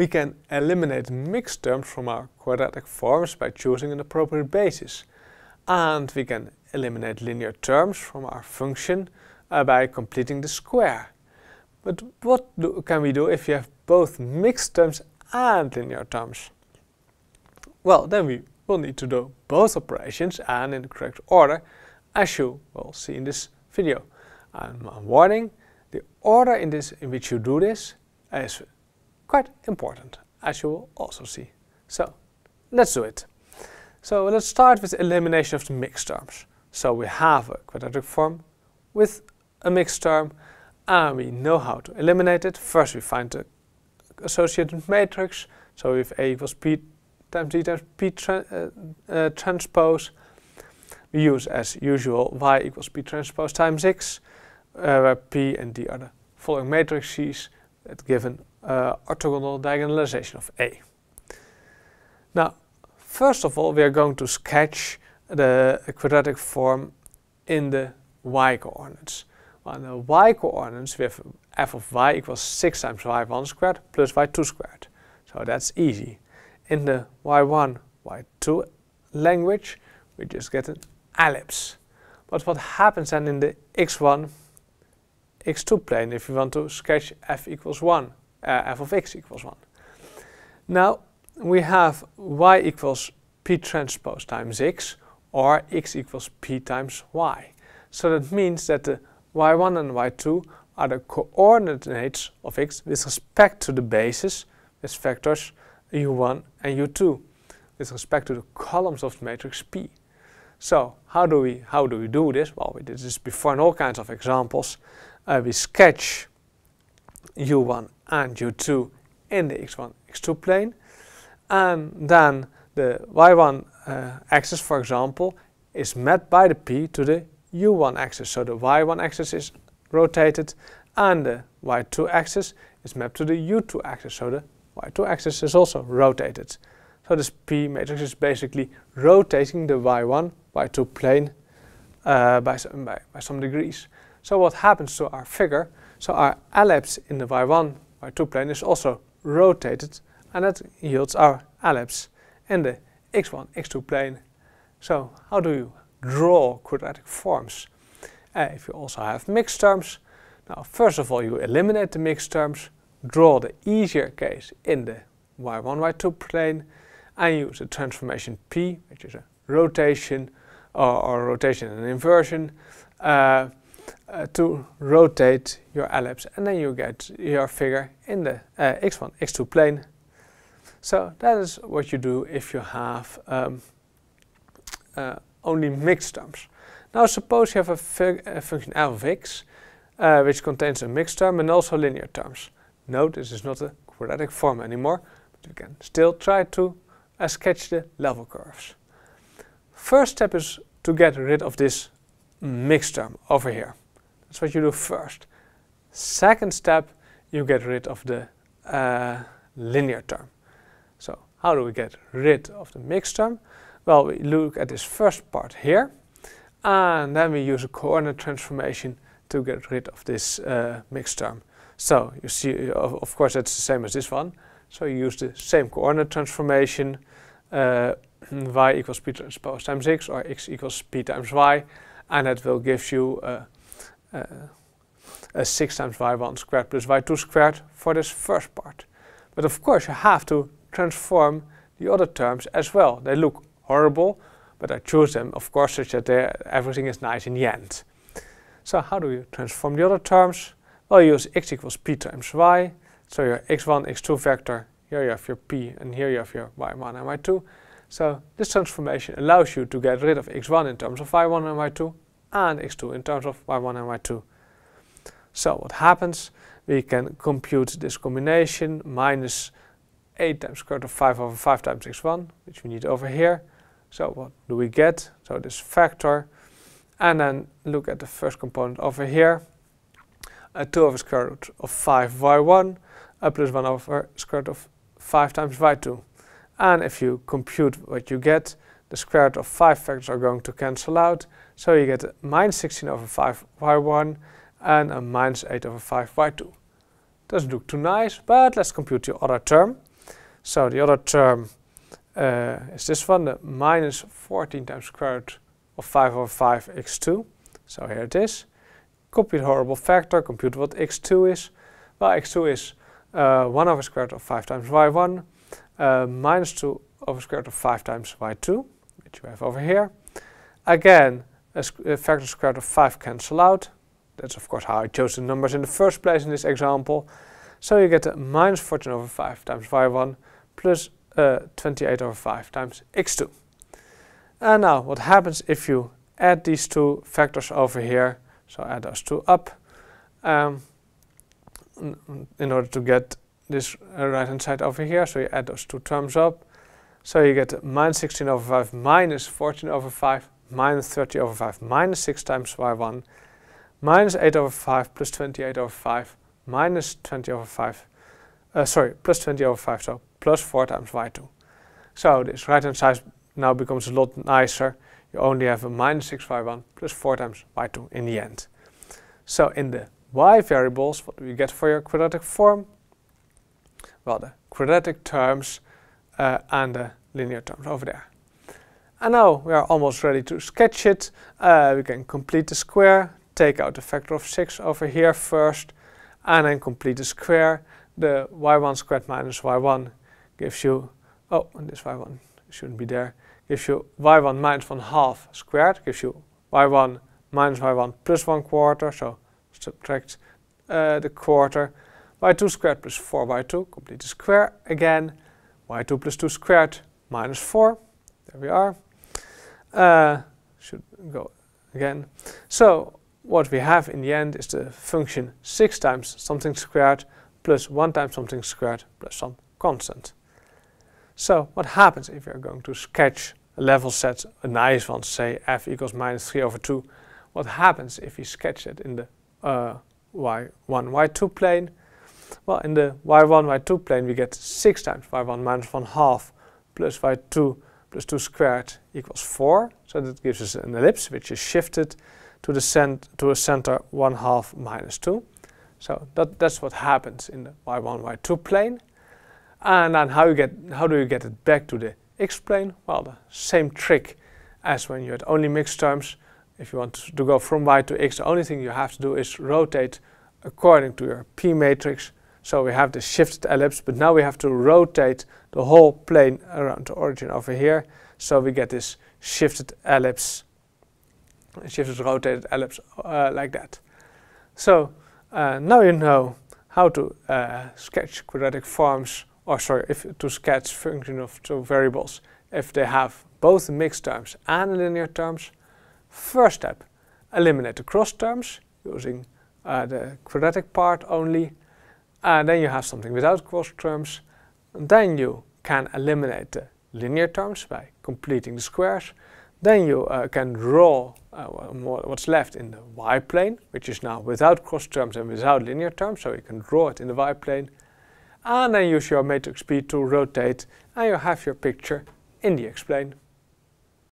We can eliminate mixed terms from our quadratic forms by choosing an appropriate basis. And we can eliminate linear terms from our function uh, by completing the square. But what do, can we do if you have both mixed terms and linear terms? Well, then we will need to do both operations and in the correct order, as you will see in this video. And one warning, the order in, this, in which you do this is quite important, as you will also see. So let's do it. So let's start with elimination of the mixed terms. So we have a quadratic form with a mixed term and we know how to eliminate it. First we find the associated matrix. So if A equals P times D times P tra uh, uh, transpose, we use as usual Y equals P transpose times X, uh, where P and D are the following matrices at given uh, orthogonal diagonalization of A. Now, first of all, we are going to sketch the quadratic form in the y coordinates. On the y coordinates, we have f of y equals 6 times y1 squared plus y2 squared. So that's easy. In the y1, y2 language, we just get an ellipse. But what happens then in the x1, x2 plane if we want to sketch f equals 1? Uh, f of x equals 1. Now we have y equals p transpose times x or x equals p times y. So that means that the y1 and y2 are the coordinates of x with respect to the basis with vectors u1 and u2 with respect to the columns of the matrix P. So how do we how do we do this? Well, we did this before in all kinds of examples. Uh, we sketch u1 and u2 in the x1, x2 plane. And then the y1 uh, axis, for example, is met by the p to the u1 axis. So the y1 axis is rotated and the y2 axis is mapped to the u2 axis. So the y2 axis is also rotated. So this p matrix is basically rotating the y1, y2 plane uh, by, some, by, by some degrees. So what happens to our figure? So our ellipse in the y1 our two plane is also rotated and that yields our ellipse in the x1, x2 plane. So how do you draw quadratic forms? Uh, if you also have mixed terms, now first of all you eliminate the mixed terms, draw the easier case in the y1, y2 plane and use a transformation p, which is a rotation or, or rotation and inversion, uh, uh, to rotate your ellipse and then you get your figure in the uh, x1, x2 plane. So that is what you do if you have um, uh, only mixed terms. Now suppose you have a, fig a function f of x which contains a mixed term and also linear terms. Note this is not a quadratic form anymore, but you can still try to uh, sketch the level curves. First step is to get rid of this mixed term over here. That's what you do first. Second step, you get rid of the uh, linear term. So how do we get rid of the mixed term? Well, we look at this first part here, and then we use a coordinate transformation to get rid of this uh, mixed term. So you see, of, course, that's the same as this one. So you use the same coordinate transformation, uh, y equals p transpose times x, or x equals p times y, and that will give you a uh, a 6 times y1 squared plus y2 squared for this first part. But of course you have to transform the other terms as well. They look horrible, but I choose them, of course, such that everything is nice in the end. So how do you transform the other terms? Well, you use x equals p times y. So your x1, x2 vector, here you have your p, and here you have your y1 and y2. So this transformation allows you to get rid of x1 in terms of y1 and y2, and x2 in terms of y1 and y2. So what happens? We can compute this combination minus 8 times square root of 5 over 5 times x1, which we need over here. So what do we get? So this factor. And then look at the first component over here. A 2 over square root of 5 y1 a plus 1 over square root of 5 times y2. And if you compute what you get, the square root of 5 factors are going to cancel out. So you get a minus 16 over 5 y1 and a minus 8 over 5 y2. Doesn't look too nice, but let's compute the other term. So the other term uh, is this one, the minus 14 times square root of 5 over 5 x2. So here it is. the horrible factor, compute what x2 is. Well, x2 is uh, 1 over square root of 5 times y1 uh, minus 2 over square root of 5 times y2 which you have over here. Again, a, a factor squared of 5 cancel out. That's of course how I chose the numbers in the first place in this example. So you get a minus 14 over 5 times y1 plus uh, 28 over 5 times x2. And now what happens if you add these two factors over here, so add those two up, um, in order to get this uh, right hand side over here, so you add those two terms up, so you get minus 16 over 5 minus 14 over 5 minus 30 over 5 minus 6 times y1 minus 8 over 5 plus 28 over 5 minus 20 over 5. Uh, sorry, plus 20 over 5, so plus 4 times y2. So this right-hand side now becomes a lot nicer. You only have a minus 6y1 plus 4 times y2 in the end. So in the y variables, what do you get for your quadratic form? Well, the quadratic terms uh, and the linear terms over there. And now we are almost ready to sketch it. Uh, we can complete the square, take out the factor of 6 over here first, and then complete the square. The y1 squared minus y1 gives you, oh, and this y1 shouldn't be there, gives you y1 minus 1 half squared, gives you y1 minus y1 plus 1 quarter, so subtract uh, the quarter, y2 squared plus 4y2, complete the square again, y2 plus 2 squared minus 4. There we are. Uh, should go again. So what we have in the end is the function 6 times something squared plus 1 times something squared plus some constant. So what happens if you're going to sketch a level set, a nice one, say f equals minus 3 over 2, what happens if we sketch it in the uh, y1, y2 plane? Well, in the y1, y2 plane, we get 6 times y1 minus 1 half plus y2 plus 2 squared equals 4. So that gives us an ellipse, which is shifted to, the cent to a center 1 half minus 2. So that, that's what happens in the y1, y2 plane. And then how, you get, how do you get it back to the x-plane? Well, the same trick as when you had only mixed terms. If you want to go from y to x, the only thing you have to do is rotate according to your p matrix so we have the shifted ellipse, but now we have to rotate the whole plane around the origin over here. So we get this shifted ellipse, shifted rotated ellipse uh, like that. So uh, now you know how to uh, sketch quadratic forms, or sorry, if, to sketch function of two variables if they have both mixed terms and linear terms. First step, eliminate the cross terms using uh, the quadratic part only and then you have something without cross terms, then you can eliminate the linear terms by completing the squares. Then you uh, can draw uh, what's left in the y-plane, which is now without cross terms and without linear terms, so you can draw it in the y-plane. And then use your matrix B to rotate, and you have your picture in the x-plane.